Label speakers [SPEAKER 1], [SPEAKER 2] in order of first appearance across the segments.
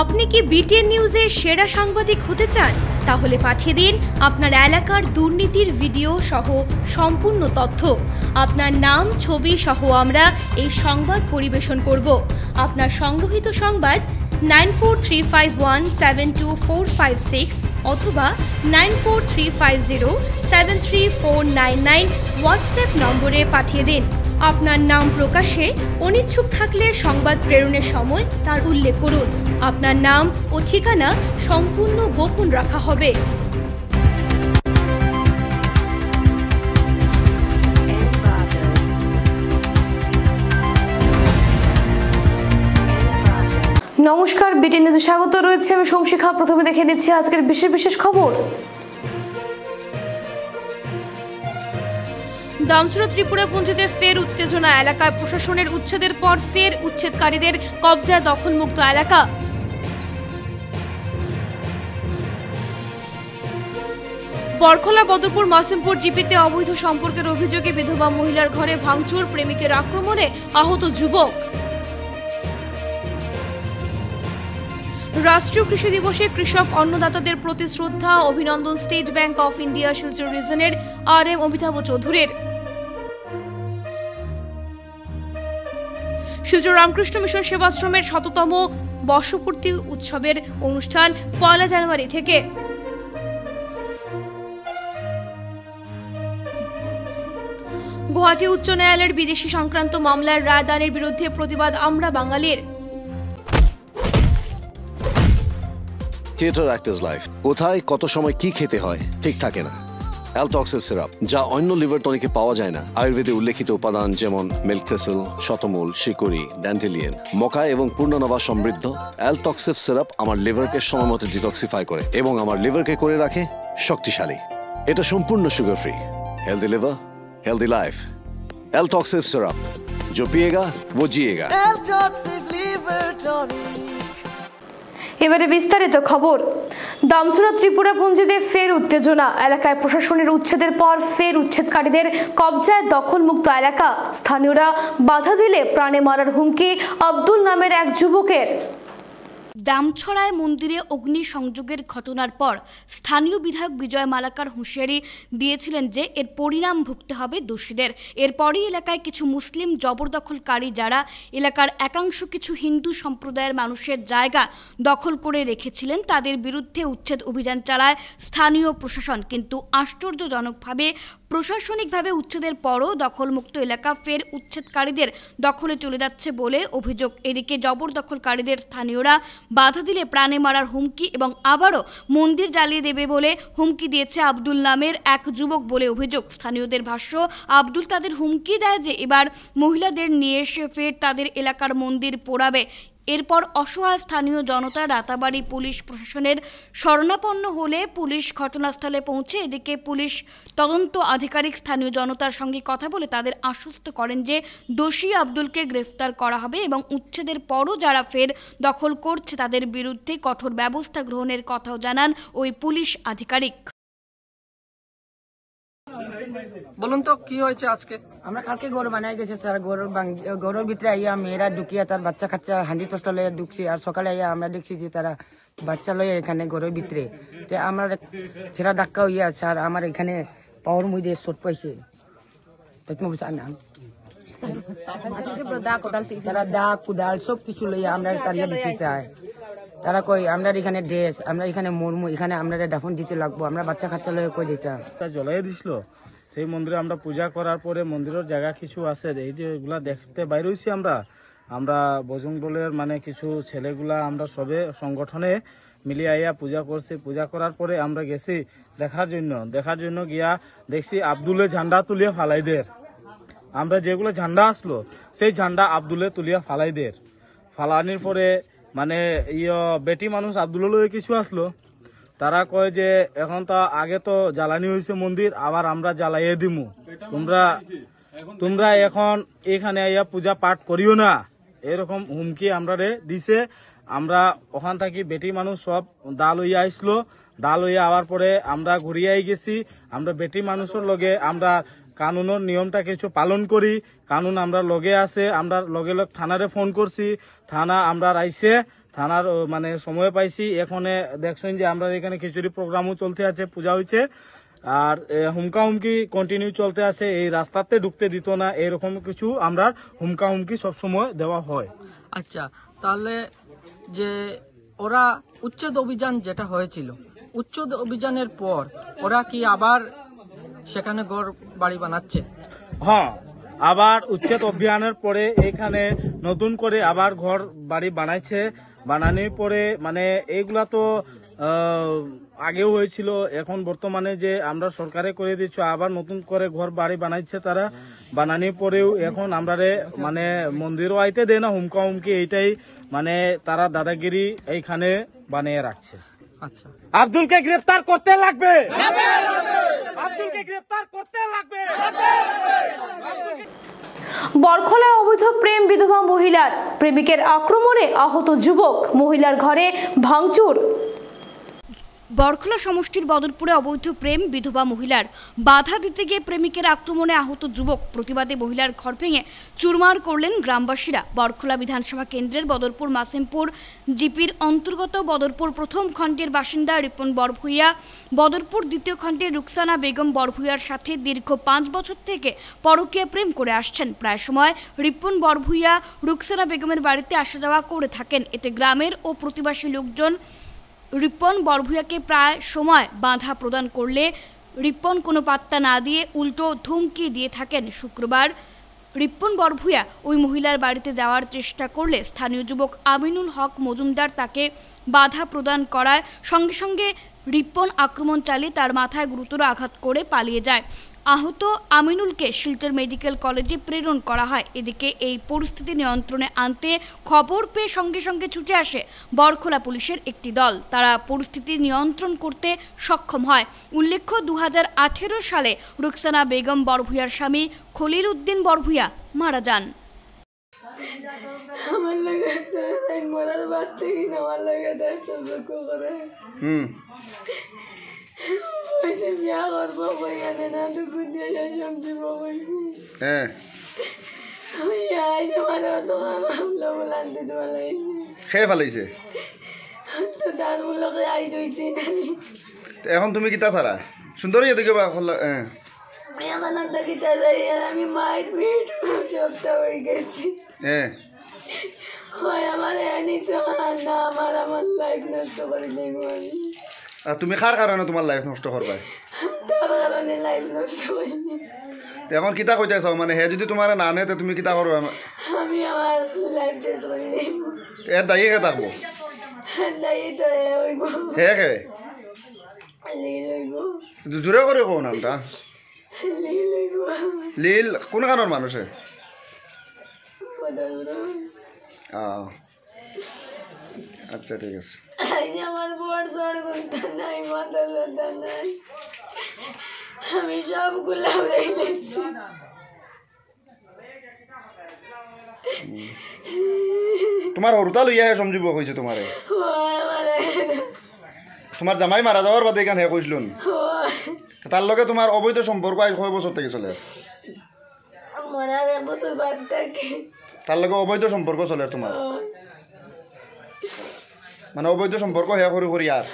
[SPEAKER 1] আপনি কি বিটিএন নিউজের সেরা সাংবাদিক হতে চান তাহলে পাঠিয়ে দিন আপনার এলাকার দুর্নীতির ভিডিও সহ সম্পূর্ণ তথ্য আপনার নাম ছবি সহ আমরা এই সংবাদ পরিবেশন করব আপনার সংগ্রহীত সংবাদ nine four three five one seven two four five six অথবা nine four three five zero seven three four nine nine WhatsApp নম্বরে পাঠিয়ে দিন আপনার নাম প্রকাশে অনিচ্ছুক থাকলে সংবাদ প্রেরণের সময় তার উল্লেখ করুন আপনার নাম ও ঠিকানা সম্পূর্ণ গোপন রাখা হবে নমস্কার বিটি নিউজে স্বাগত রয়েছে আমি সংশিখা প্রথমে দেখে নিচ্ছি আজকের বিশেষ বিশেষ খবর দামছড়া ত্রিপুরা পুঞ্জিতে ফের উত্তেজনা এলাকায় প্রশাসনের উচ্ছেদের পর ফের উচ্ছেদকারীদের কবজায় দখলমুক্ত এলাকা বরখলা বদরপুর মাসিমপুর জিপিতে অবৈধ সম্পর্কের অভিযোগে বিধবা মহিলার ঘরে ভাঙচুর প্রেমিকের আক্রমণে আহত যুবক রাষ্ট্রীয় কৃষি দিবসে কৃষক অন্নদাতাদের প্রতি শ্রদ্ধা অভিনন্দন state bank of India Silchar রিজনের আর এম অমিতাভ চৌধুরীর শিলচর রামকৃষ্ণ মিশন সেবাশ্রমের শততম বর্ষপূর্তি উৎসবের অনুষ্ঠান পয়লা জানুয়ারি থেকে গুয়াহাটি উচ্চ ন্যায়ালয়ের বিদেশি সংক্রান্ত মামলার রায়দানের বিরুদ্ধে প্রতিবাদ আমরা বাঙালির
[SPEAKER 2] থিয়েটার অ্যাক্টার্স লাইফ কোথায় কত সময় কি খেতে হয় ঠিক থাকে না অ্যালটক্সেল সিরাপ যা অন্য লিভার টনিকে পাওয়া যায় না আয়ুর্বেদে উল্লেখিত উপাদান যেমন মিল্কথেসিল শতমূল শিকড়ি ড্যান্টেলিয়ান মকা এবং পূর্ণনবা সমৃদ্ধ অ্যালটক্সেফ সিরাপ আমার লিভারকে মতো ডিটক্সিফাই করে এবং আমার লিভারকে করে রাখে শক্তিশালী এটা সম্পূর্ণ sugar free healthy liver healthy life পিয়েগা ও জিয়েগা
[SPEAKER 1] पिएगा লিভার টনিক এবারে বিস্তারিত খবর দামছুরা ত্রিপুরা পুঞ্জিতে ফের উত্তেজনা এলাকায় প্রশাসনের উচ্ছেদের পর ফের উচ্ছেদকারীদের কবজায় দখলমুক্ত এলাকা স্থানীয়রা বাধা দিলে প্রাণে মারার হুমকি আব্দুল নামের এক যুবকের
[SPEAKER 3] দামছড়ায় মন্দিরে অগ্নি সংযোগের ঘটনার পর স্থানীয় বিধায়ক বিজয় মালাকার হুঁশিয়ারি দিয়েছিলেন যে এর পরিণাম ভুগতে হবে দোষীদের এরপরই এলাকায় কিছু মুসলিম জবরদখলকারী যারা এলাকার একাংশ কিছু হিন্দু সম্প্রদায়ের মানুষের জায়গা দখল করে রেখেছিলেন তাদের বিরুদ্ধে উচ্ছেদ অভিযান চালায় স্থানীয় প্রশাসন কিন্তু আশ্চর্যজনকভাবে প্রশাসনিকভাবে উচ্ছেদের পরও দখলমুক্ত এলাকা ফের উচ্ছেদকারীদের দখলে চলে যাচ্ছে বলে অভিযোগ এদিকে জবরদখলকারীদের স্থানীয়রা বাধা দিলে প্রাণে মারার হুমকি এবং আবারও মন্দির জ্বালিয়ে দেবে বলে হুমকি দিয়েছে আব্দুল নামের এক যুবক বলে অভিযোগ স্থানীয়দের ভাষ্য আব্দুল তাদের হুমকি দেয় যে এবার মহিলাদের নিয়ে এসে ফের তাদের এলাকার মন্দির পোড়াবে এরপর অসহায় স্থানীয় জনতা রাতাবাড়ি পুলিশ প্রশাসনের শরণাপন্ন হলে পুলিশ ঘটনাস্থলে পৌঁছে এদিকে পুলিশ তদন্ত আধিকারিক স্থানীয় জনতার সঙ্গে কথা বলে তাদের আশ্বস্ত করেন যে দোষী আব্দুলকে গ্রেফতার করা হবে এবং উচ্ছেদের পরও যারা ফের দখল করছে তাদের বিরুদ্ধে কঠোর ব্যবস্থা গ্রহণের কথাও জানান ওই পুলিশ আধিকারিক
[SPEAKER 4] বলুন তো কি হয়েছে আজকে আমরা কালকে গরু বানাই গেছি স্যার গরুর গরুর ভিতরে আইয়া মেয়েরা ঢুকিয়া তার বাচ্চা কাচ্চা হাঁডি টোস্টা লইয়া ঢুকছি আর সকালে আইয়া আমরা দেখছি যে তারা বাচ্চা লইয়া এখানে গরুর ভিতরে আমার ছেড়া ধাক্কা হইয়া স্যার আমার এখানে পাওয়ার মধ্যে শোট পাইছে আমরা এখানে ড্রেস এখানে মুরমু এখানে আমরা দাফন দিতে লাগবো আমরা বাচ্চা কাচ্চা লয়ে কই যেতাম
[SPEAKER 5] জ্বলাই দিছিল সেই মন্দিরে আমরা পূজা করার পরে মন্দিরের জায়গা কিছু আছে এই যে এগুলা দেখতে বাইরে হয়েছি আমরা আমরা বজরং মানে কিছু ছেলেগুলা আমরা সবে সংগঠনে মিলিয়ে আইয়া পূজা করছি পূজা করার পরে আমরা গেছি দেখার জন্য দেখার জন্য গিয়া দেখছি আব্দুলে ঝান্ডা তুলিয়া ফালাইদের আমরা যেগুলো ঝান্ডা আসলো সেই ঝান্ডা আব্দুলে তুলিয়া ফালাইদের ফালানির পরে মানে ইয় বেটি মানুষ আব্দুলের কিছু আসলো তারা কয় যে এখন তো আগে তো জ্বালানি হয়েছে মন্দির আবার আমরা জ্বালাইয়ে দিব তোমরা তোমরা এখন এখানে আইয়া পূজা পাঠ করিও না এরকম হুমকি আমরা রে দিছে আমরা ওখান থাকি বেটি মানুষ সব দা লইয়া আইসলো দা লইয়া আওয়ার পরে আমরা ঘুরিয়াই গেছি আমরা বেটি মানুষের লগে আমরা কানুনের নিয়মটা কিছু পালন করি কানুন আমরা লগে আছে আমরা লগে লগ থানারে ফোন করছি থানা আমরা আইসে থানার মানে সময় পাইছি এখানে দেখছেন যে আমরা এখানে খিচুড়ি প্রোগ্রামও চলতে আছে পূজা হয়েছে আর হুমকা হুমকি কন্টিনিউ চলতে আছে এই রাস্তাতে ঢুকতে দিত না এরকম কিছু আমরা হুমকা হুমকি সময় দেওয়া হয়
[SPEAKER 4] আচ্ছা তাহলে যে ওরা উচ্ছেদ অভিযান যেটা হয়েছিল উচ্ছেদ অভিযানের পর ওরা কি আবার সেখানে ঘর বাড়ি বানাচ্ছে হ্যাঁ আবার উচ্ছেদ
[SPEAKER 5] অভিযানের পরে এখানে নতুন করে আবার ঘর বাড়ি বানাইছে বানানোর পরে মানে এইগুলা তো আগেও হয়েছিল এখন বর্তমানে যে আমরা সরকারে করে দিচ্ছ আবার নতুন করে ঘর বাড়ি বানাইছে তারা বানানোর পরেও এখন আমরা মানে মন্দিরও আইতে দেয় না হুমকা হুমকি এইটাই মানে তারা দাদাগিরি এইখানে বানিয়ে রাখছে আচ্ছা আব্দুলকে গ্রেফতার করতে লাগবে আব্দুলকে গ্রেফতার করতে লাগবে
[SPEAKER 1] বরখলায় অবৈধ প্রেম বিধবা মহিলার প্রেমিকের আক্রমণে আহত যুবক মহিলার
[SPEAKER 3] ঘরে ভাঙচুর বরখলা সমষ্টির বদরপুরে অবৈধ প্রেম বিধবা মহিলার বাধা দিতে গিয়ে প্রেমিকের আক্রমণে আহত যুবক প্রতিবাদে মহিলার ঘর ভেঙে চুরমার করলেন গ্রামবাসীরা বরখলা বিধানসভা কেন্দ্রের বদরপুর মাসিমপুর জিপির অন্তর্গত বদরপুর প্রথম খণ্ডের বাসিন্দা রিপন বরভুইয়া বদরপুর দ্বিতীয় খণ্ডের রুকসানা বেগম বরভুইয়ার সাথে দীর্ঘ পাঁচ বছর থেকে পরকীয়া প্রেম করে আসছেন প্রায় সময় রিপন বরভুইয়া রুকসানা বেগমের বাড়িতে আসা যাওয়া করে থাকেন এতে গ্রামের ও প্রতিবাসী লোকজন রিপন বরভুয়াকে প্রায় সময় বাধা প্রদান করলে রিপন কোনো পাত্তা না দিয়ে উল্টো ধুমকি দিয়ে থাকেন শুক্রবার রিপন বরভুয়া ওই মহিলার বাড়িতে যাওয়ার চেষ্টা করলে স্থানীয় যুবক আমিনুল হক মজুমদার তাকে বাধা প্রদান করায় সঙ্গে সঙ্গে রিপন আক্রমণ চালিয়ে তার মাথায় গুরুতর আঘাত করে পালিয়ে যায় আহত আমিনুলকে শিলচর মেডিকেল কলেজে প্রেরণ করা হয় এদিকে এই পরিস্থিতি নিয়ন্ত্রণে আনতে খবর পেয়ে সঙ্গে সঙ্গে ছুটে আসে বরখোলা পুলিশের একটি দল তারা পরিস্থিতি নিয়ন্ত্রণ করতে সক্ষম হয় উল্লেখ্য দু সালে রুকসানা বেগম বরভুয়ার স্বামী খলিল উদ্দিন বরভুয়া মারা যান
[SPEAKER 4] আমার লাগে আমার
[SPEAKER 6] লাগে হুম Pois minha roda, papai, a nenada com Deus, já chamo de papai. É. আমি আই আমার তো ভালো বলান্তে তো ভালো খেয়ে ভালাইছে তো দার মুলকে আই রইছে এখন তুমি কিতা সারা সুন্দর ইয়ে দেখে বা হ্যাঁ আমার নামটা কিতা যাই আমি মাইট মিট সপ্তাহ
[SPEAKER 4] হয়ে গেছি
[SPEAKER 6] হ্যাঁ
[SPEAKER 1] হয় আমার এনি তো না আমার আমার লাইফ
[SPEAKER 4] নষ্ট করে দেবো আমি
[SPEAKER 6] তুমি কার কারণে তোমার লাইফ নষ্ট করবাই এখন কিতা কইতে চাও মানে হে যদি তোমার নানে তে তুমি কিতা করো আমি আমার লাইফ শেষ করে দিই এ দাই হে থাকবো দাই তো হে হে জোরে করে কো নামটা লীল কোন কারণের মানুষে আহ আচ্ছা ঠিক আছে আমার বড় জ্বর করতে নাই মাথা ব্যথা নাই আমি সবগুলো দেখেছি তোমার হরুতা লইয়া সমজিব কইছে তোমারে তোমার জামাই মারা যাওয়ার বাদে এখানে কইছিল তার লগে তোমার অবৈধ সম্পর্ক আই কয় বছর থেকে চলে তার লগে অবৈধ সম্পর্ক চলে তোমার মানে অবৈধ সম্পর্ক হে করি করি আর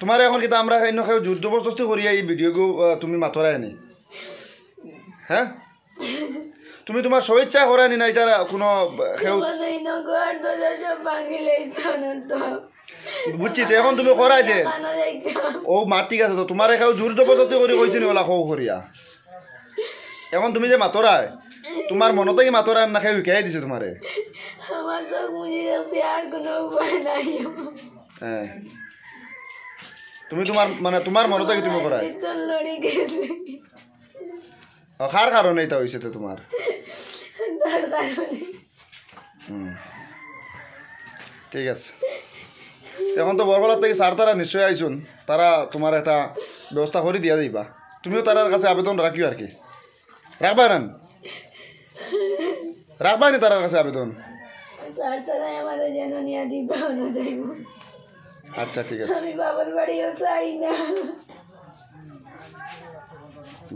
[SPEAKER 6] তোমার এখন কিন্তু আমরা অন্য কেউ যুদ্ধ বস্তস্তি করি এই ভিডিওগু তুমি মাতরা আনি হ্যাঁ তুমি তোমার স্বেচ্ছা করায় নি না এটা কোনো বুঝছি তো এখন তুমি করাই যে ও মা ঠিক আছে তো তোমার কেউ জোর জবরদস্তি করে কইছি নি ওলা কৌ এখন তুমি যে মাতরায় তোমাৰ মনতে কি মাতৰ আন নাখাই শিকাই দিছে তোমাৰে তুমি তোমাৰ মানে তোমাৰ মনতে কি তুমি কৰা অহাৰ কাৰণে এটা হৈছে তোমাৰ ঠিক আছে এখন তো থাকি ছাৰ তাৰা নিশ্চয় আহিছোন তাৰা তোমাৰ এটা ব্যৱস্থা কৰি দিয়া যাবা তুমিও তাৰ কাছে আবেদন ৰাখিবা আৰু কি ৰাখবা ৰাণ রাখবানি তার কাছে আবেদন আচ্ছা ঠিক আছে আমি
[SPEAKER 1] বাবার বাড়িও চাই না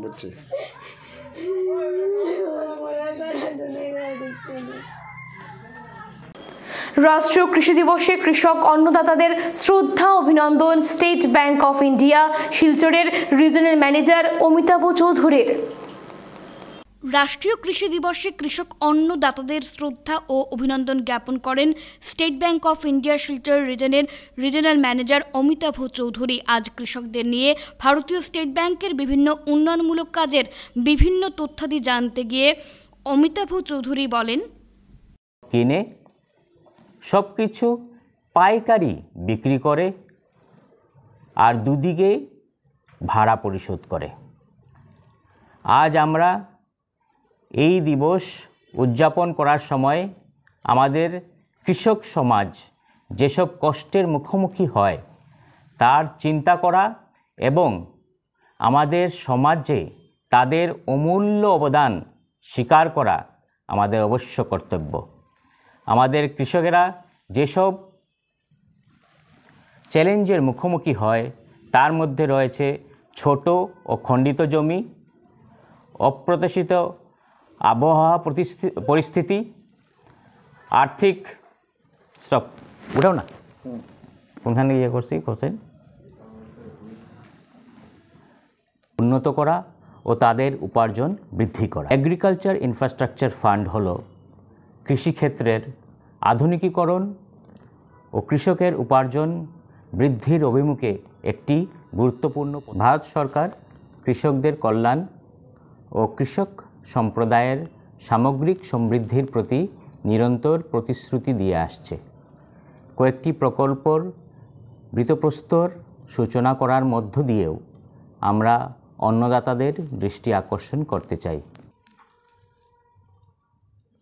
[SPEAKER 1] বুঝছি রাষ্ট্রীয় কৃষি দিবসে কৃষক অন্নদাতাদের শ্রদ্ধা অভিনন্দন স্টেট ব্যাংক অফ ইন্ডিয়া শিলচরের রিজনাল ম্যানেজার
[SPEAKER 3] অমিতাভ চৌধুরীর রাষ্ট্রীয় কৃষি দিবসে কৃষক অন্নদাতাদের শ্রদ্ধা ও অভিনন্দন জ্ঞাপন করেন State bank of India Silchar রিজনের রিজনাল ম্যানেজার অমিতাভ চৌধুরী আজ কৃষকদের নিয়ে ভারতীয় স্টেট ব্যাংকের বিভিন্ন উন্নয়নমূলক কাজের বিভিন্ন তথ্যাদি জানতে গিয়ে অমিতাভ চৌধুরী বলেন
[SPEAKER 4] কিনে সব কিছু পাইকারি বিক্রি করে আর দুদিকে ভাড়া পরিশোধ করে আজ আমরা এই দিবস উদযাপন করার সময় আমাদের কৃষক সমাজ যেসব কষ্টের মুখোমুখি হয় তার চিন্তা করা এবং আমাদের সমাজে তাদের অমূল্য অবদান স্বীকার করা আমাদের অবশ্য কর্তব্য আমাদের কৃষকেরা যেসব চ্যালেঞ্জের মুখোমুখি হয় তার মধ্যে রয়েছে ছোট ও খণ্ডিত জমি অপ্রত্যাশিত আবহাওয়া পরিস্থিতি আর্থিক স্টপ উঠাও না কোনখানে ইয়ে করছি করছেন উন্নত করা ও তাদের উপার্জন বৃদ্ধি করা এগ্রিকালচার ইনফ্রাস্ট্রাকচার ফান্ড হল কৃষিক্ষেত্রের আধুনিকীকরণ ও কৃষকের উপার্জন বৃদ্ধির অভিমুখে একটি গুরুত্বপূর্ণ ভারত সরকার কৃষকদের কল্যাণ ও কৃষক সম্প্রদায়ের সামগ্রিক সমৃদ্ধির প্রতি নিরন্তর প্রতিশ্রুতি দিয়ে আসছে কয়েকটি প্রকল্পর বৃতপ্রস্তর সূচনা করার মধ্য দিয়েও আমরা অন্নদাতাদের দৃষ্টি আকর্ষণ করতে চাই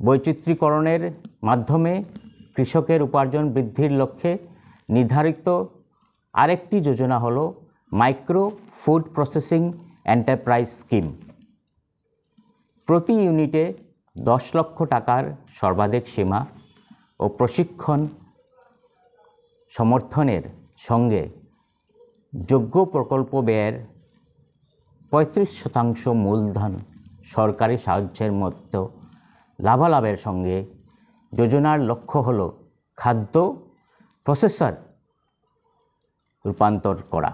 [SPEAKER 4] বৈচিত্র্যীকরণের মাধ্যমে কৃষকের উপার্জন বৃদ্ধির লক্ষ্যে নির্ধারিত আরেকটি যোজনা হল micro food processing enterprise scheme প্রতি ইউনিটে দশ লক্ষ টাকার সর্বাধিক সীমা ও প্রশিক্ষণ সমর্থনের সঙ্গে যোগ্য প্রকল্প ব্যয়ের পঁয়ত্রিশ শতাংশ মূলধন সরকারি সাহায্যের মতো লাভালাভের সঙ্গে যোজনার লক্ষ্য হল খাদ্য প্রসেসর রূপান্তর করা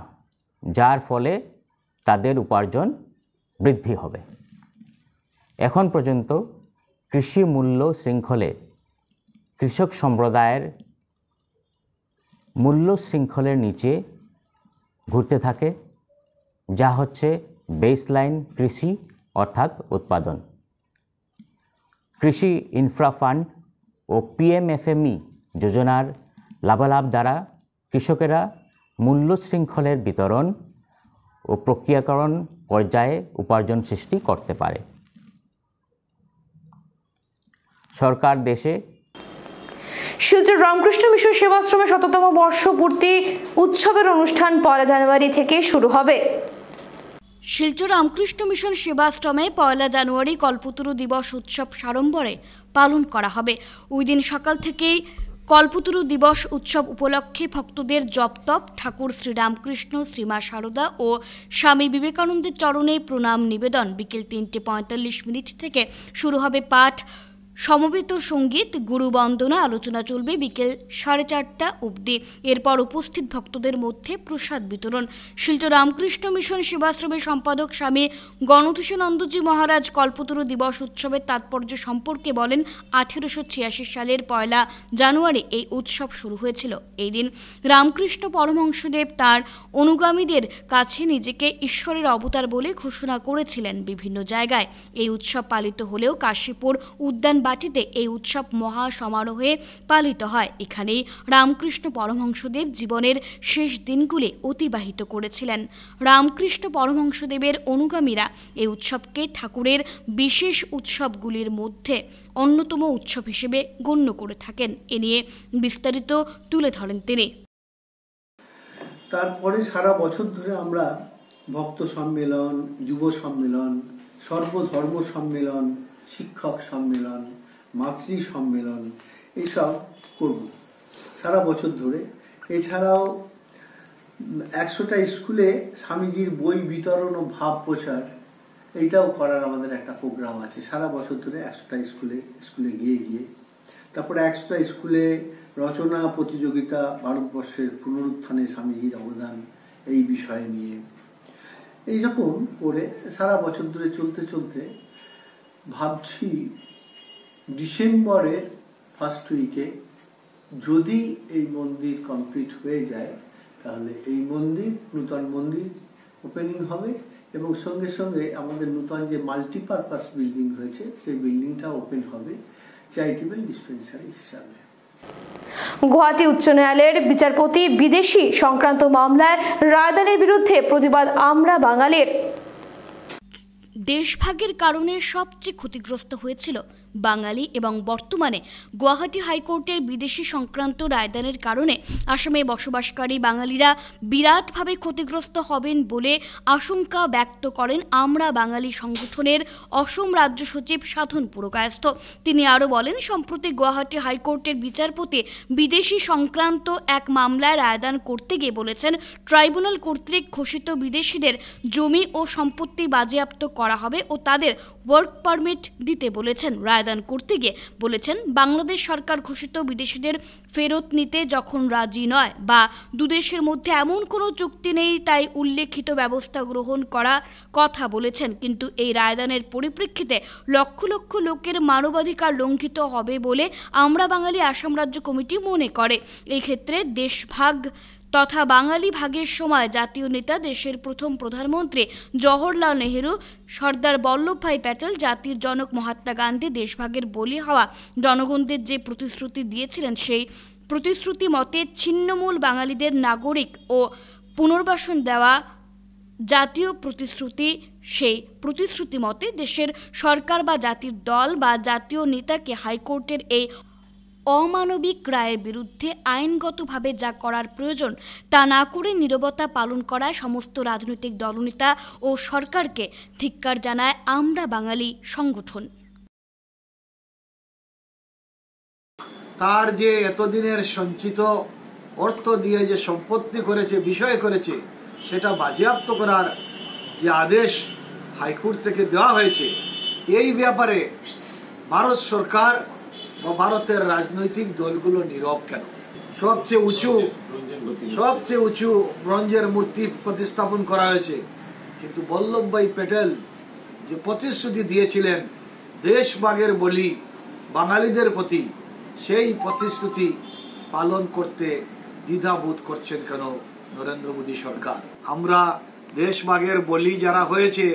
[SPEAKER 4] যার ফলে তাদের উপার্জন বৃদ্ধি হবে এখন পর্যন্ত কৃষি মূল্য শৃঙ্খলে কৃষক সম্প্রদায়ের মূল্য শৃঙ্খলের নিচে ঘুরতে থাকে যা হচ্ছে বেসলাইন কৃষি অর্থাৎ উৎপাদন কৃষি ইনফ্রা ফান্ড ও পিএমএফএমই e যোজনার লাভালাভ দ্বারা কৃষকেরা মূল্য শৃঙ্খলের বিতরণ ও প্রক্রিয়াকরণ পর্যায়ে উপার্জন সৃষ্টি করতে পারে সরকার দেশে
[SPEAKER 1] শিলচর রামকৃষ্ণ মিশন সেবাশ্রমে শততম বর্ষপূর্তি উৎসবের অনুষ্ঠান পয়লা জানুয়ারি থেকে শুরু হবে
[SPEAKER 3] শিলচর রামকৃষ্ণ মিশন সেবাশ্রমে পয়লা জানুয়ারি কল্পতরু দিবস উৎসব সাড়ম্বরে পালন করা হবে ওই দিন সকাল থেকেই কল্পতরু দিবস উৎসব উপলক্ষে ভক্তদের জপতপ ঠাকুর শ্রীরামকৃষ্ণ শ্রীমা সারদা ও স্বামী বিবেকানন্দের চরণে প্রণাম নিবেদন বিকেল তিনটে পঁয়তাল্লিশ মিনিট থেকে শুরু হবে পাঠ সমবেত সঙ্গীত গুরু বন্দনা আলোচনা চলবে বিকেল সাড়ে চারটা অবধি এরপর উপস্থিত ভক্তদের মধ্যে প্রসাদ বিতরণ শিলচর রামকৃষ্ণ মিশন সেবাশ্রমের সম্পাদক স্বামী গণধূষণন্দজি মহারাজ কল্পতরু দিবস উৎসবের তাৎপর্য সম্পর্কে বলেন আঠেরোশো ছিয়াশি সালের পয়লা জানুয়ারি এই উৎসব শুরু হয়েছিল এই দিন রামকৃষ্ণ পরমহংসদেব তার অনুগামীদের কাছে নিজেকে ঈশ্বরের অবতার বলে ঘোষণা করেছিলেন বিভিন্ন জায়গায় এই উৎসব পালিত হলেও কাশীপুর উদ্যান বাটিতে এই উৎসব মহা সমারোহে পালিত হয় এখানেই রামকৃষ্ণ পরমহংসদেব জীবনের শেষ দিনগুলি অতিবাহিত করেছিলেন রামকৃষ্ণ পরমহংসদেবের অনুগামীরা এই উৎসবকে ঠাকুরের বিশেষ উৎসবগুলির মধ্যে অন্যতম উৎসব হিসেবে গণ্য করে থাকেন এ নিয়ে বিস্তারিত তুলে ধরেন তিনি
[SPEAKER 2] তারপরে সারা বছর ধরে আমরা ভক্ত সম্মেলন যুব সম্মেলন সর্বধর্ম সম্মেলন শিক্ষক সম্মেলন মাতৃ সম্মেলন এইসব করব সারা বছর ধরে এছাড়াও একশোটা স্কুলে স্বামীজির বই বিতরণ ও ভাব প্রচার এইটাও করার আমাদের একটা প্রোগ্রাম আছে সারা বছর ধরে একশোটা স্কুলে স্কুলে গিয়ে গিয়ে তারপরে একশোটা স্কুলে রচনা প্রতিযোগিতা ভারতবর্ষের পুনরুত্থানে স্বামীজির অবদান এই বিষয় নিয়ে এইরকম করে সারা বছর ধরে চলতে চলতে ভাবছি ডিসেম্বরের ফার্স্ট উইকে যদি এই মন্দির কমপ্লিট হয়ে যায় তাহলে এই মন্দির নূতন মন্দির ওপেনিং হবে এবং সঙ্গে সঙ্গে আমাদের নূতন যে মাল্টিপারপাস বিল্ডিং হয়েছে সেই বিল্ডিংটা ওপেন হবে চ্যারিটেবল ডিসপেন্সারি হিসাবে
[SPEAKER 1] গুয়াহাটি উচ্চ ন্যায়ালয়ের বিচারপতি বিদেশি সংক্রান্ত মামলায় রায়দানের বিরুদ্ধে প্রতিবাদ আমরা
[SPEAKER 3] বাঙালির দেশভাগের কারণে সবচেয়ে ক্ষতিগ্রস্ত হয়েছিল বাঙালি এবং বর্তমানে গুয়াহাটি হাইকোর্টের বিদেশি সংক্রান্ত রায়দানের কারণে আসামে বসবাসকারী বাঙালিরা বিরাটভাবে ক্ষতিগ্রস্ত হবেন বলে আশঙ্কা ব্যক্ত করেন আমরা বাঙালি সংগঠনের অসম রাজ্য সচিব সাধন পুরকায়স্থ তিনি আরও বলেন সম্প্রতি গুয়াহাটি হাইকোর্টের বিচারপতি বিদেশি সংক্রান্ত এক মামলায় রায়দান করতে গিয়ে বলেছেন ট্রাইব্যুনাল কর্তৃক ঘোষিত বিদেশিদের জমি ও সম্পত্তি বাজেয়াপ্ত করা হবে ও তাদের ওয়ার্ক পারমিট দিতে বলেছেন রায় আদান করতে গিয়ে বলেছেন বাংলাদেশ সরকার ঘোষিত বিদেশিদের ফেরত নিতে যখন রাজি নয় বা দুদেশের মধ্যে এমন কোনো চুক্তি নেই তাই উল্লেখিত ব্যবস্থা গ্রহণ করা কথা বলেছেন কিন্তু এই রায়দানের পরিপ্রেক্ষিতে লক্ষ লক্ষ লোকের মানবাধিকার লঙ্ঘিত হবে বলে আমরা বাঙালি আসাম রাজ্য কমিটি মনে করে এই ক্ষেত্রে দেশভাগ তথা বাঙালি ভাগের সময় জাতীয় নেতা দেশের প্রথম প্রধানমন্ত্রী জওহরলাল নেহেরু সর্দার বল্লভভাই প্যাটেল জাতির জনক মহাত্মা গান্ধী দেশভাগের বলি হওয়া জনগণদের যে প্রতিশ্রুতি দিয়েছিলেন সেই প্রতিশ্রুতি মতে ছিন্নমূল বাঙালিদের নাগরিক ও পুনর্বাসন দেওয়া জাতীয় প্রতিশ্রুতি সেই প্রতিশ্রুতি মতে দেশের সরকার বা জাতির দল বা জাতীয় নেতাকে হাইকোর্টের এই অমানবিক রায়ের বিরুদ্ধে আইনগতভাবে যা করার প্রয়োজন তা না করে নিরবতা পালন করায় সমস্ত রাজনৈতিক দলনেতা ও সরকারকে ধিক্কার জানায় আমরা বাঙালি সংগঠন
[SPEAKER 2] তার যে এতদিনের সঞ্চিত অর্থ দিয়ে যে সম্পত্তি করেছে বিষয় করেছে সেটা বাজেয়াপ্ত করার যে আদেশ হাইকোর্ট থেকে দেওয়া হয়েছে এই ব্যাপারে ভারত সরকার বা ভারতের রাজনৈতিক দলগুলো নীরব কেন সবচেয়ে উঁচু সবচেয়ে উঁচু ব্রঞ্জের মূর্তি প্রতিস্থাপন করা হয়েছে কিন্তু বল্লভভাই প্যাটেল যে প্রতিশ্রুতি দিয়েছিলেন দেশবাগের বলি বাঙালিদের প্রতি সেই প্রতিশ্রুতি পালন করতে দ্বিধাবোধ করছেন কেন নরেন্দ্র মোদী সরকার আমরা দেশবাগের বলি যারা হয়েছে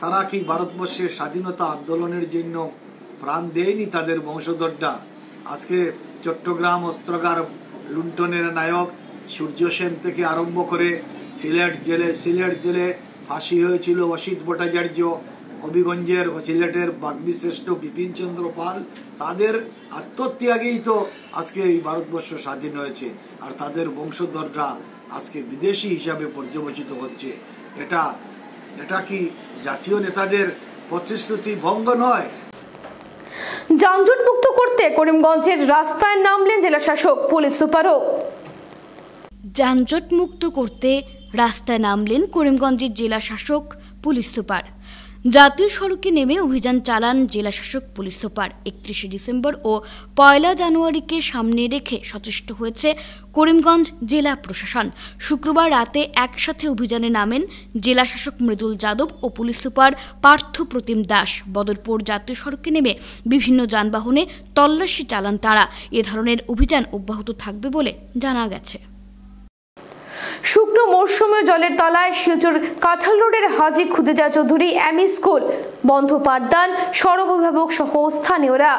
[SPEAKER 2] তারা কি ভারতবর্ষের স্বাধীনতা আন্দোলনের জন্য প্রাণ দেয়নি তাদের বংশধরটা আজকে চট্টগ্রাম অস্ত্রগার লুণ্ঠনের নায়ক সূর্য সেন থেকে আরম্ভ করে সিলেট জেলে সিলেট জেলে ফাঁসি হয়েছিল অসিত ভট্টাচার্য হবিগঞ্জের সিলেটের বিপিন চন্দ্র পাল তাদের আত্মত্যাগেই তো আজকে এই ভারতবর্ষ স্বাধীন হয়েছে আর তাদের বংশধররা আজকে বিদেশি হিসাবে পর্যবেচিত হচ্ছে এটা এটা কি জাতীয় নেতাদের প্রতিশ্রুতি ভঙ্গ নয়
[SPEAKER 3] যানজট মুক্ত করতে করিমগঞ্জের রাস্তায় নামলেন জেলাশাসক পুলিশ সুপারও যানজট মুক্ত করতে রাস্তায় নামলেন করিমগঞ্জের জেলা শাসক পুলিশ সুপার জাতীয় সড়কে নেমে অভিযান চালান জেলাশাসক পুলিশ সুপার একত্রিশে ডিসেম্বর ও পয়লা জানুয়ারিকে সামনে রেখে সচেষ্ট হয়েছে করিমগঞ্জ জেলা প্রশাসন শুক্রবার রাতে একসাথে অভিযানে নামেন জেলাশাসক মৃদুল যাদব ও পুলিশ সুপার পার্থ প্রতিম দাস বদরপুর জাতীয় সড়কে নেমে বিভিন্ন যানবাহনে তল্লাশি চালান তারা এ ধরনের অভিযান অব্যাহত থাকবে বলে জানা গেছে
[SPEAKER 1] শুকনো মরশুমে জলের তলায় শিলচর কাঁঠাল রোডের হাজি খুদেজা চৌধুরী এমই স্কুল বন্ধ পাঠদান সর্বভিভাবক সহ স্থানীয়রা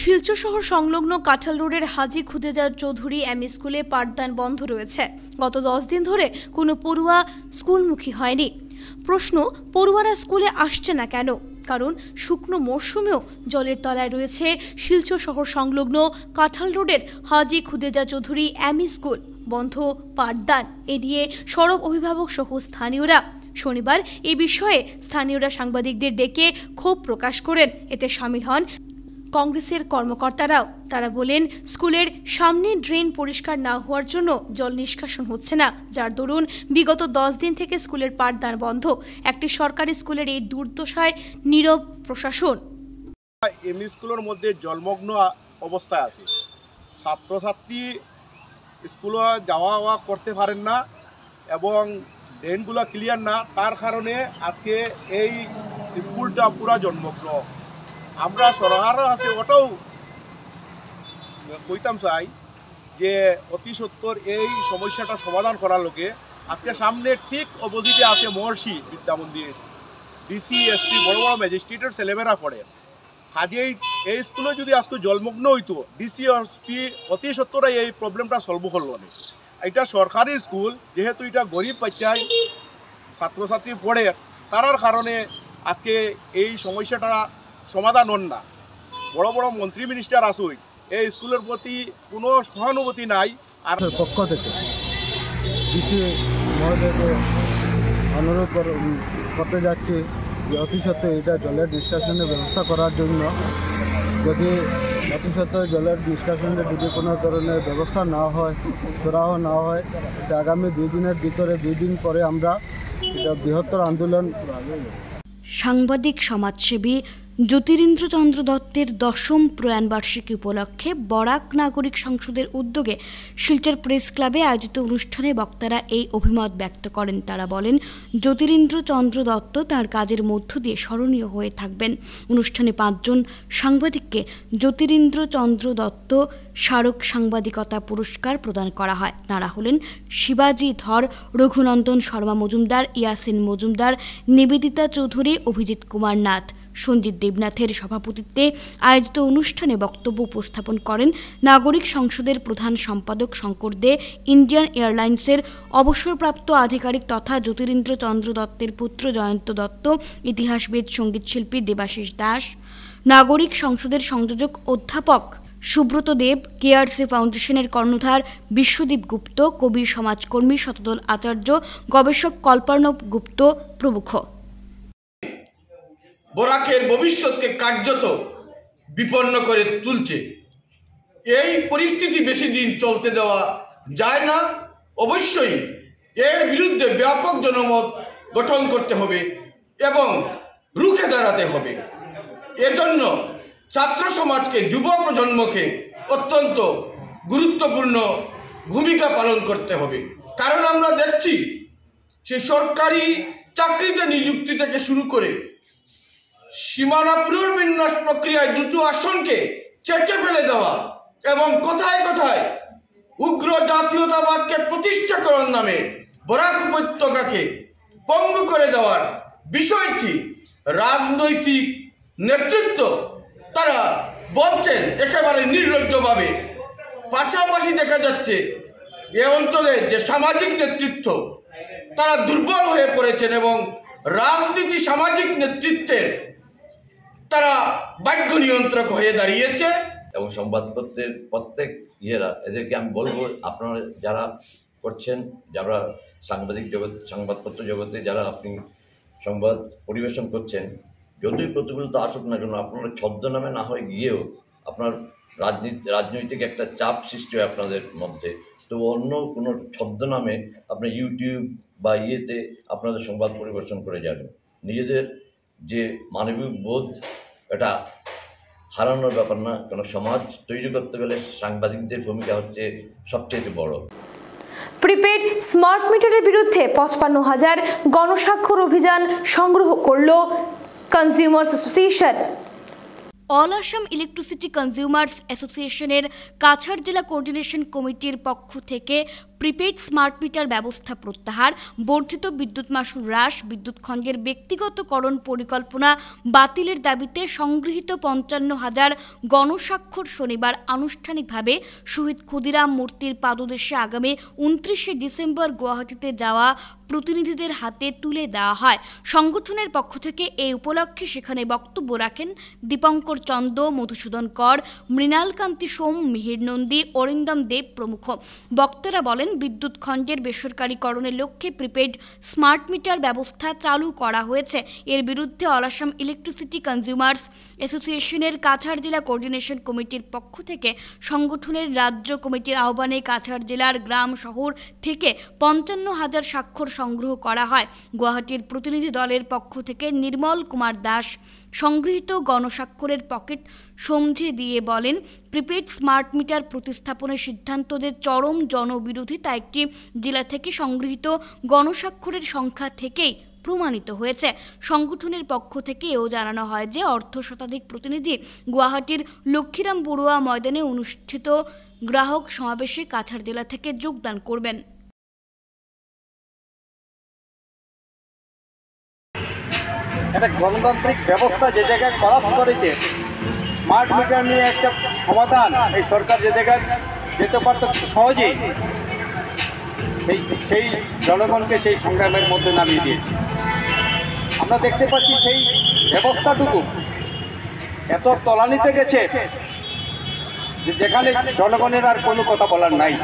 [SPEAKER 1] শিলচর শহর সংলগ্ন কাঁঠাল রোডের হাজি খুদেজা চৌধুরী এম স্কুলে পাঠদান বন্ধ রয়েছে গত দশ দিন ধরে কোনো পড়ুয়া স্কুলমুখী হয়নি প্রশ্ন পড়ুয়ারা স্কুলে আসছে না কেন কারণ শুকনো মরশুমেও জলের তলায় রয়েছে শিলচর শহর সংলগ্ন কাঁঠাল রোডের হাজি খুদেজা চৌধুরী এম স্কুল বন্ধ পাঠদান এড়িয়ে সরব অভিভাবক সহ স্থানীয়রা শনিবার এই বিষয়ে স্থানীয়রা সাংবাদিকদের ডেকে ক্ষোভ প্রকাশ করেন এতে সামিল হন কংগ্রেসের কর্মকর্তারাও তারা বলেন স্কুলের সামনে ড্রেন পরিষ্কার না হওয়ার জন্য জল নিষ্কাশন হচ্ছে না যার দরুন বিগত দশ দিন থেকে স্কুলের পাঠদান বন্ধ একটি সরকারি স্কুলের এই দুর্দশায় নীরব প্রশাসন
[SPEAKER 7] এমনি স্কুলের মধ্যে জলমগ্ন অবস্থায় আছে ছাত্রছাত্রী স্কুলে যাওয়া আওয়া করতে পারেন না এবং ড্রেনগুলো ক্লিয়ার না তার কারণে আজকে এই স্কুলটা পুরা জন্মগ্রহ আমরা সরহারও আছে ওটাও কইতাম চাই যে অতি সত্তর এই সমস্যাটা সমাধান করার লোকে আজকে সামনে ঠিক অপোজিটে আছে মহর্ষি বিদ্যামন্দির ডিসি এসপি বড় বড় ম্যাজিস্ট্রেটের ছেলেমেয়েরা পড়ে হাদিয়েই এই স্কুলে যদি আজকে জলমগ্ন হইতো ডিসি পি অতি সত্তরাই এই প্রবলেমটা সলভ করল না এটা সরকারি স্কুল যেহেতু এটা গরিব বাচ্চায় ছাত্রছাত্রী পড়ে তার কারণে আজকে এই সমস্যাটা সমাধান হন না বড় বড় মন্ত্রী মিনিস্টার আসুই এই স্কুলের প্রতি কোনো সহানুভূতি নাই
[SPEAKER 2] আর পক্ষ থেকে ডিসি
[SPEAKER 5] মহোদয়কে অনুরোধ
[SPEAKER 2] করতে যাচ্ছে অতিসত্ত্ব এটা জলের নিষ্কাশনের ব্যবস্থা করার জন্য যদি অতিসত্ত্ব জলের নিষ্কাশনের যদি কোনো ধরনের ব্যবস্থা না হয় সরাহ না হয় আগামী দুই দিনের ভিতরে দুই দিন পরে আমরা এটা বৃহত্তর আন্দোলন
[SPEAKER 3] সাংবাদিক সমাজসেবী জ্যোতিরিন্দ্রচন্দ্র দত্তের দশম প্রয়াণবার্ষিকী উপলক্ষে বরাক নাগরিক সংসদের উদ্যোগে শিলচর প্রেস ক্লাবে আয়োজিত অনুষ্ঠানে বক্তারা এই অভিমত ব্যক্ত করেন তারা বলেন জ্যোতিরিন্দ্রচন্দ্র দত্ত তার কাজের মধ্য দিয়ে স্মরণীয় হয়ে থাকবেন অনুষ্ঠানে পাঁচজন সাংবাদিককে জ্যোতিরিন্দ্রচন্দ্র দত্ত স্মারক সাংবাদিকতা পুরস্কার প্রদান করা হয় তাঁরা হলেন শিবাজি ধর রঘুনন্দন শর্মা মজুমদার ইয়াসিন মজুমদার নিবেদিতা চৌধুরী অভিজিৎ কুমার নাথ সঞ্জিত দেবনাথের সভাপতিত্বে আয়োজিত অনুষ্ঠানে বক্তব্য উপস্থাপন করেন নাগরিক সংসদের প্রধান সম্পাদক শঙ্কর দে ইন্ডিয়ান এয়ারলাইন্সের অবসরপ্রাপ্ত আধিকারিক তথা জ্যোতিরিন্দ্র চন্দ্র দত্তের পুত্র জয়ন্ত দত্ত ইতিহাসবিদ সঙ্গীতশিল্পী দেবাশিস দাস নাগরিক সংসদের সংযোজক অধ্যাপক সুব্রত দেব কেআরসি ফাউন্ডেশনের কর্ণধার বিশ্বদীপ গুপ্ত কবি সমাজকর্মী শতদল আচার্য গবেষক কল্পার্ণব গুপ্ত প্রমুখ
[SPEAKER 7] বরাকের ভবিষ্যৎকে কার্যত বিপন্ন করে তুলছে এই পরিস্থিতি বেশি দিন চলতে দেওয়া যায় না অবশ্যই এর বিরুদ্ধে ব্যাপক জনমত গঠন করতে হবে এবং রুখে দাঁড়াতে হবে এজন্য ছাত্র সমাজকে যুব প্রজন্মকে অত্যন্ত গুরুত্বপূর্ণ ভূমিকা পালন করতে হবে কারণ আমরা দেখছি সে সরকারি চাকরিতে নিযুক্তি থেকে শুরু করে সীমানা পুনর্বিন্যাস প্রক্রিয়ায় দুটো আসনকে চেটে ফেলে দেওয়া এবং কোথায় কোথায় উগ্র জাতীয়তাবাদকে প্রতিষ্ঠা করার নামে বরাক উপত্যকাকে পঙ্গু করে দেওয়ার বিষয়টি রাজনৈতিক নেতৃত্ব তারা বলছেন একেবারে নির্লজ্জভাবে পাশাপাশি দেখা যাচ্ছে এ অঞ্চলের যে সামাজিক নেতৃত্ব তারা দুর্বল হয়ে পড়েছেন এবং রাজনীতি সামাজিক নেতৃত্বের তারা বাক্য নিয়ন্ত্রক হয়ে দাঁড়িয়েছে
[SPEAKER 2] এবং সংবাদপত্রের প্রত্যেক ইয়েরা এদেরকে আমি বলবো আপনারা যারা করছেন যারা সাংবাদিক জগৎ সংবাদপত্র জগতে যারা আপনি সংবাদ পরিবেশন করছেন যতই প্রতিকূলতা আসুক না কেন আপনারা ছদ্মনামে না হয়ে গিয়েও আপনার রাজনীতি রাজনৈতিক একটা চাপ সৃষ্টি হয় আপনাদের মধ্যে তো অন্য কোনো ছদ্মনামে আপনি ইউটিউব বা ইয়েতে আপনাদের সংবাদ পরিবেশন করে যাবেন নিজেদের যে মানবিক বোধ এটা হারানোর ব্যাপার না কোনো সমাজ তৈরি করতে গেলে সাংবাদিকদের ভূমিকা হচ্ছে সবচেয়ে
[SPEAKER 1] বড় প্রিপেড স্মার্ট মিটারের বিরুদ্ধে পঁচপান্ন হাজার গণস্বাক্ষর অভিযান সংগ্রহ করল consumers association
[SPEAKER 3] all Assam electricity consumers অ্যাসোসিয়েশনের কাছাড় জেলা কোঅর্ডিনেশন কমিটির পক্ষ থেকে প্রিপেড স্মার্ট মিটার ব্যবস্থা প্রত্যাহার বর্ধিত বিদ্যুৎ মাশুল হ্রাস বিদ্যুৎ খণ্ডের ব্যক্তিগতকরণ পরিকল্পনা বাতিলের দাবিতে সংগৃহীত পঞ্চান্ন হাজার গণস্বাক্ষর শনিবার আনুষ্ঠানিকভাবে শহীদ ক্ষুদিরাম মূর্তির পাদদেশে আগামী উনত্রিশে ডিসেম্বর গুয়াহাটিতে যাওয়া প্রতিনিধিদের হাতে তুলে দেওয়া হয় সংগঠনের পক্ষ থেকে এই উপলক্ষে সেখানে বক্তব্য রাখেন দীপঙ্কর চন্দ মধুসূদন কর মৃণালকান্তি সোম মিহির নন্দী অরিন্দম দেব প্রমুখ বক্তারা বলেন বলেন বিদ্যুৎ খণ্ডের বেসরকারিকরণের লক্ষ্যে প্রিপেড স্মার্ট মিটার ব্যবস্থা চালু করা হয়েছে এর বিরুদ্ধে অলাসাম ইলেকট্রিসিটি কনজিউমার্স অ্যাসোসিয়েশনের কাছাড় জেলা কোঅর্ডিনেশন কমিটির পক্ষ থেকে সংগঠনের রাজ্য কমিটির আহ্বানে কাছাড় জেলার গ্রাম শহর থেকে পঞ্চান্ন হাজার স্বাক্ষর সংগ্রহ করা হয় গুয়াহাটির প্রতিনিধি দলের পক্ষ থেকে নির্মল কুমার দাস সংগৃহীত গণস্বাক্ষরের পকেট সমঝে দিয়ে বলেন প্রিপেড স্মার্ট মিটার প্রতিস্থাপনের সিদ্ধান্ত যে চরম জনবিরোধী তা একটি জেলা থেকে সংগৃহীত গণস্বাক্ষরের সংখ্যা থেকেই প্রমাণিত হয়েছে সংগঠনের পক্ষ থেকে এও জানানো হয় যে অর্থ শতাধিক প্রতিনিধি গুয়াহাটির লক্ষ্মীরাম বড়ুয়া ময়দানে অনুষ্ঠিত গ্রাহক সমাবেশে কাছাড় জেলা থেকে যোগদান করবেন
[SPEAKER 6] একটা গণতান্ত্রিক ব্যবস্থা যে জায়গায় কলাপস করেছে স্মার্ট মিটার নিয়ে একটা সমাধান এই সরকার যে জায়গায় যেতে পারত সহজে সেই সেই জনগণকে সেই সংগ্রামের মধ্যে নামিয়ে দিয়েছে আমরা দেখতে পাচ্ছি সেই ব্যবস্থাটুকু এত তলানিতে গেছে যে যেখানে জনগণের আর কোনো কথা বলার নাই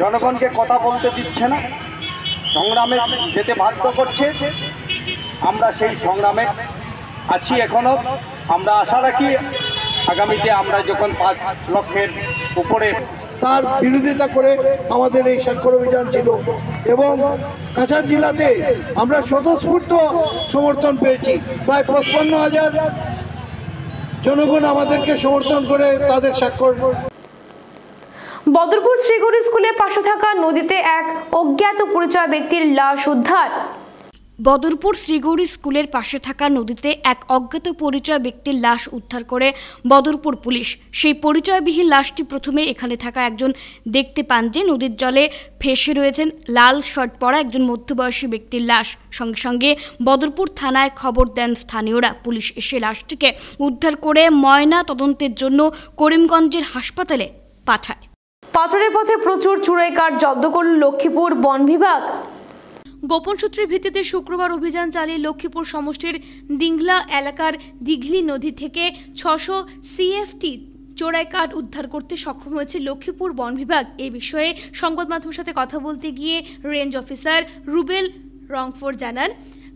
[SPEAKER 6] জনগণকে কথা বলতে দিচ্ছে না সংগ্রামে যেতে বাধ্য করছে আমরা সেই সংগ্রামে আছি এখনও আমরা আশা রাখি
[SPEAKER 7] আগামীতে আমরা যখন পাঁচ লক্ষের উপরে তার বিরোধিতা করে আমাদের এই স্বাক্ষর অভিযান ছিল এবং কাছাড় জেলাতে আমরা স্বতঃস্ফূর্ত সমর্থন পেয়েছি প্রায় পঁচপন্ন হাজার জনগণ আমাদেরকে সমর্থন করে তাদের স্বাক্ষর
[SPEAKER 1] বদরপুর শ্রীগুড়ি স্কুলে পাশে থাকা নদীতে এক অজ্ঞাত পরিচয় ব্যক্তির লাশ উদ্ধার
[SPEAKER 3] বদরপুর শ্রীগৌরী স্কুলের পাশে থাকা নদীতে এক অজ্ঞাত পরিচয় ব্যক্তির লাশ উদ্ধার করে বদরপুর পুলিশ সেই পরিচয়বিহীন লাশটি প্রথমে এখানে থাকা একজন দেখতে পান যে নদীর জলে ফেসে রয়েছেন লাল শার্ট পরা একজন মধ্যবয়সী ব্যক্তির লাশ সঙ্গে সঙ্গে বদরপুর থানায় খবর দেন স্থানীয়রা পুলিশ এসে লাশটিকে উদ্ধার করে ময়না তদন্তের জন্য করিমগঞ্জের হাসপাতালে পাঠায় পাথরের পথে
[SPEAKER 1] প্রচুর কাঠ জব্দ করল লক্ষ্মীপুর বন বিভাগ
[SPEAKER 3] গোপন সূত্রের ভিত্তিতে শুক্রবার
[SPEAKER 1] অভিযান চালিয়ে লক্ষ্মীপুর সমষ্টির দিংলা এলাকার দিঘলি নদী থেকে ছশো সিএফটি চোরাই কাঠ উদ্ধার করতে সক্ষম হয়েছে লক্ষ্মীপুর বন বিভাগ এ বিষয়ে সংবাদ মাধ্যমের সাথে কথা বলতে গিয়ে রেঞ্জ অফিসার রুবেল রংফোর জানান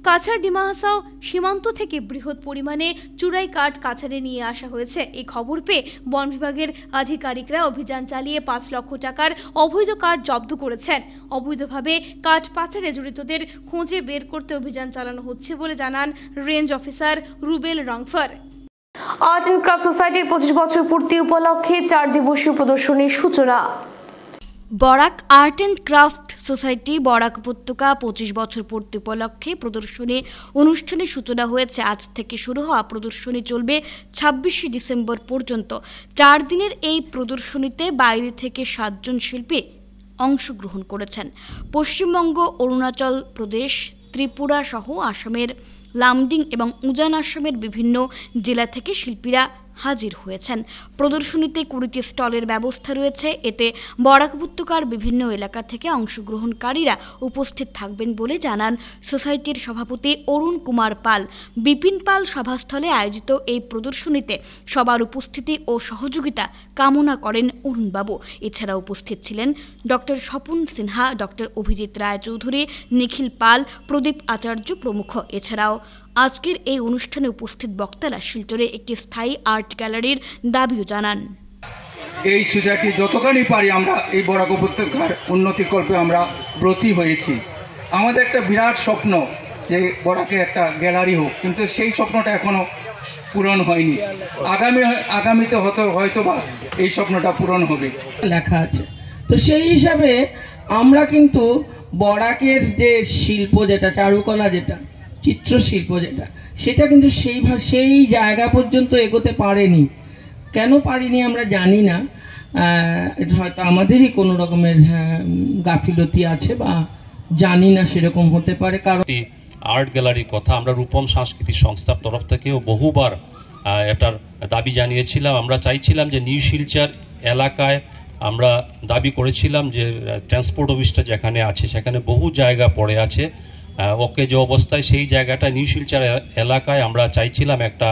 [SPEAKER 1] কাছাড় ডিমাহাসাও সীমান্ত থেকে বৃহৎ পরিমাণে চুরাই কাঠ কাছাড়ে নিয়ে আসা হয়েছে এই খবর পেয়ে বন বিভাগের আধিকারিকরা অভিযান চালিয়ে পাঁচ লক্ষ টাকার অবৈধ কাঠ জব্দ করেছেন অবৈধভাবে কাঠ পাচারে জড়িতদের খোঁজে বের করতে অভিযান চালানো হচ্ছে বলে জানান range officer Rubel Rongphar art and
[SPEAKER 3] craft সোসাইটির পঁচিশ বছর পূর্তি উপলক্ষে চার দিবসীয় প্রদর্শনীর সূচনা Barak art and craft society Barak উপত্যকা পঁচিশ বছর পূর্তি উপলক্ষে প্রদর্শনী অনুষ্ঠানের সূচনা হয়েছে আজ থেকে শুরু হওয়া প্রদর্শনী চলবে ছাব্বিশে ডিসেম্বর পর্যন্ত চার দিনের এই প্রদর্শনীতে বাইরে থেকে সাতজন শিল্পী অংশগ্রহণ করেছেন পশ্চিমবঙ্গ অরুণাচল প্রদেশ ত্রিপুরা সহ আসামের লামডিং এবং উজান আসামের বিভিন্ন জেলা থেকে শিল্পীরা হাজির হয়েছেন প্রদর্শনীতে কুড়িটি স্টলের ব্যবস্থা রয়েছে এতে বরাক বিভিন্ন এলাকা থেকে অংশগ্রহণকারীরা উপস্থিত থাকবেন বলে জানান সোসাইটির সভাপতি অরুণ কুমার পাল বিপিন পাল সভাস্থলে আয়োজিত এই প্রদর্শনীতে সবার উপস্থিতি ও সহযোগিতা কামনা করেন অরুণবাবু এছাড়া উপস্থিত ছিলেন ডক্টর স্বপন সিনহা ডক্টর অভিজিৎ রায়চৌধুরী নিখিল পাল প্রদীপ আচার্য প্রমুখ এছাড়াও আজকের এই অনুষ্ঠানে উপস্থিত বক্তারা শিলচরে একটি স্থায়ী আর্ট গ্যালারির দাবিও জানান
[SPEAKER 7] এই সুজাটি যতখানি পারি আমরা এই বরাক উপত্যকার উন্নতিকল্পে আমরা ব্রতী হয়েছি আমাদের একটা বিরাট স্বপ্ন যে বরাকে একটা গ্যালারি হোক কিন্তু সেই স্বপ্নটা এখনও পূরণ হয়নি আগামী আগামীতে হয়তো হয়তো বা এই স্বপ্নটা পূরণ হবে
[SPEAKER 4] লেখা আছে তো সেই হিসাবে আমরা কিন্তু বরাকের যে শিল্প যেটা চারুকলা যেটা চিত্রশিল্প যেটা সেটা কিন্তু সেই সেই জায়গা পর্যন্ত এগোতে পারেনি কেন পারিনি আমরা জানি না হয়তো আমাদেরই কোনো রকমের হ্যাঁ, গাফিলতি আছে বা জানি না সেরকম হতে পারে কারণ
[SPEAKER 5] আর্ট গ্যালারির কথা আমরা রূপম সাংস্কৃতিক সংস্থার তরফ থেকেও বহুবার এটার দাবি জানিয়েছিলাম আমরা চাইছিলাম যে নিউ শিলচার এলাকায় আমরা দাবি করেছিলাম যে ট্রান্সপোর্ট অফিসটা যেখানে আছে সেখানে বহু জায়গা পড়ে আছে ওকে যে অবস্থায় সেই জায়গাটা নিউ শিলচার এলাকায় আমরা চাইছিলাম একটা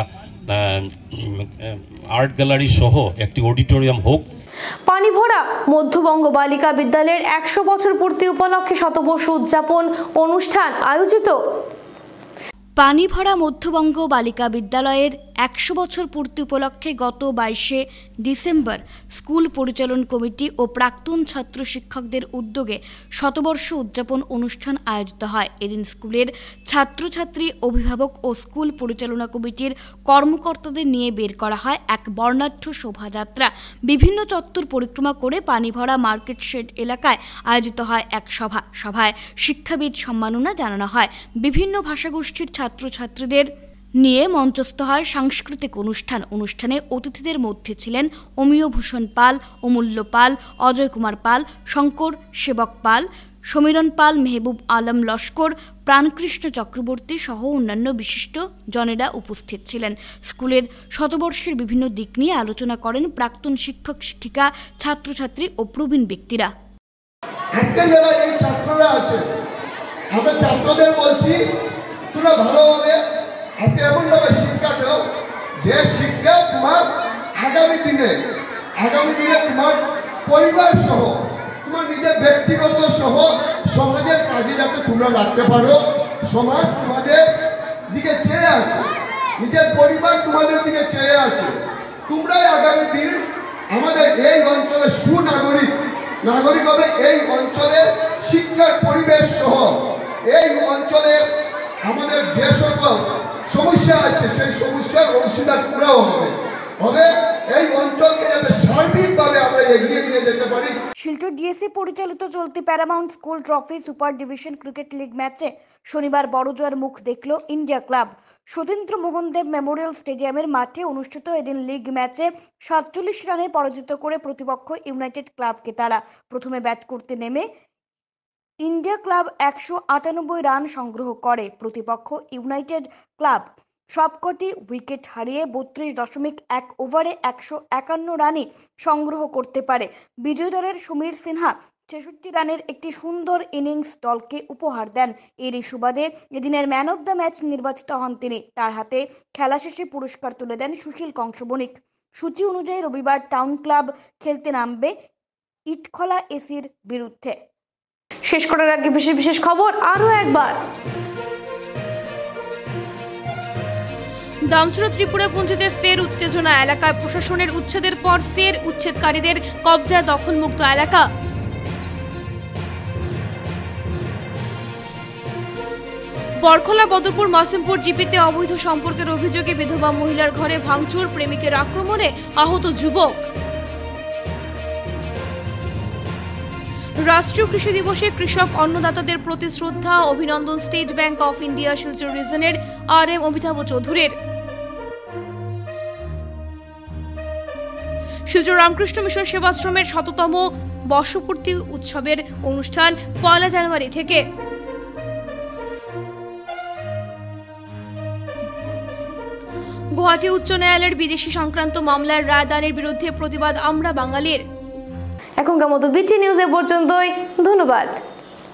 [SPEAKER 5] আর্ট গ্যালারি সহ একটি অডিটোরিয়াম হোক
[SPEAKER 1] পানিভরা মধ্যবঙ্গ বালিকা বিদ্যালয়ের একশো বছর পূর্তি উপলক্ষে শতবর্ষ উদযাপন অনুষ্ঠান আয়োজিত
[SPEAKER 3] পানিভরা মধ্যবঙ্গ বালিকা বিদ্যালয়ের একশো বছর পূর্তি উপলক্ষে গত বাইশে ডিসেম্বর স্কুল পরিচালন কমিটি ও প্রাক্তন ছাত্র শিক্ষকদের উদ্যোগে শতবর্ষ উদযাপন অনুষ্ঠান আয়োজিত হয় এদিন স্কুলের ছাত্রছাত্রী অভিভাবক ও স্কুল পরিচালনা কমিটির কর্মকর্তাদের নিয়ে বের করা হয় এক বর্ণাঢ্য শোভাযাত্রা বিভিন্ন চত্বর পরিক্রমা করে পানিভরা মার্কেট শেড এলাকায় আয়োজিত হয় এক সভা সভায় শিক্ষাবিদ সম্মাননা জানানো হয় বিভিন্ন ভাষাগোষ্ঠীর ছাত্র ছাত্রছাত্রীদের নিয়ে মঞ্চস্থ হয় সাংস্কৃতিক অনুষ্ঠান অনুষ্ঠানে অতিথিদের মধ্যে ছিলেন অমিয়ভূষণ পাল অমূল্য পাল অজয় কুমার পাল শঙ্কর সেবক পাল সমীরণ পাল মেহবুব আলম লস্কর প্রাণকৃষ্ণ চক্রবর্তী সহ অন্যান্য বিশিষ্ট জনেরা উপস্থিত ছিলেন স্কুলের শতবর্ষের বিভিন্ন দিক নিয়ে আলোচনা করেন প্রাক্তন শিক্ষক শিক্ষিকা ছাত্রছাত্রী ও প্রবীণ ব্যক্তিরা
[SPEAKER 7] আজকে যারা এই ছাত্ররা আছে আমরা ছাত্রদের বলছি তোমরা ভালোভাবে আজকে এমনভাবে শিক্ষা দাও যে শিক্ষা তোমার আগামী দিনে আগামী দিনে তোমার পরিবার সহ তোমার নিজের ব্যক্তিগত সহ সমাজের কাজে যাতে তোমরা লাগতে পারো সমাজ তোমাদের দিকে চেয়ে আছে নিজের পরিবার তোমাদের দিকে চেয়ে আছে তোমরাই আগামী দিন আমাদের এই অঞ্চলের সুনাগরিক নাগরিক হবে এই অঞ্চলে শিক্ষার পরিবেশ সহ এই অঞ্চলে আমাদের যে সকল সমস্যা আছে সেই সমস্যার অংশীদার পুরাও হবে হবে এই অঞ্চলকে যাতে সার্বিকভাবে আমরা এগিয়ে নিয়ে যেতে পারি
[SPEAKER 3] শিলচর ডিএসসি পরিচালিত চলতি Paramount school trophy super division cricket league ম্যাচে শনিবার বড় জয়ের মুখ দেখল India club Satindra Mohan Deb memorial স্টেডিয়ামের মাঠে অনুষ্ঠিত এদিন লিগ ম্যাচে সাতচল্লিশ রানে পরাজিত করে প্রতিপক্ষ ইউনাইটেড ক্লাবকে তারা প্রথমে ব্যাট করতে নেমে ইন্ডিয়া ক্লাব একশো আটানব্বই রান সংগ্রহ করে প্রতিপক্ষ ইউনাইটেড ক্লাব সবকটি উইকেট হারিয়ে বত্রিশ দশমিক এক ওভারে একশো একান্ন রানই সংগ্রহ করতে পারে বিজয় দলের সমীর সিনহা ছেষট্টি রানের একটি সুন্দর ইনিংস দলকে উপহার দেন এরই সুবাদে এদিনের ম্যান অব দ্য ম্যাচ নির্বাচিত হন তিনি তার হাতে খেলা শেষে পুরস্কার তুলে দেন সুশীল কংসবণিক সূচি অনুযায়ী রবিবার টাউন ক্লাব খেলতে নামবে ইটখলা এসির বিরুদ্ধে শেষ করার আগে বিশেষ বিশেষ খবর আরও একবার
[SPEAKER 1] দামছড়া ত্রিপুরা পুঞ্জিতে ফের উত্তেজনা এলাকায় প্রশাসনের উচ্ছেদের পর ফের উচ্ছেদকারীদের কবজা দখলমুক্ত এলাকা বরখলা বদরপুর মাসিমপুর জিপিতে অবৈধ সম্পর্কের অভিযোগে বিধবা মহিলার ঘরে ভাঙচুর প্রেমিকের আক্রমণে আহত যুবক রাষ্ট্রীয় কৃষি দিবসে কৃষক অন্নদাতাদের প্রতি শ্রদ্ধা অভিনন্দন state bank of India Silchar রিজনের আর এম অমিতাভ চৌধুরীর শিলচর রামকৃষ্ণ মিশন সেবাশ্রমের শততম বর্ষপূর্তি উৎসবের অনুষ্ঠান পয়লা জানুয়ারি থেকে গুয়াহাটি উচ্চ ন্যায়ালয়ের বিদেশি সংক্রান্ত মামলার রায়দানের বিরুদ্ধে প্রতিবাদ আমরা বাঙালির এখনকার মতো বিটি নিউজ এ পর্যন্তই ধন্যবাদ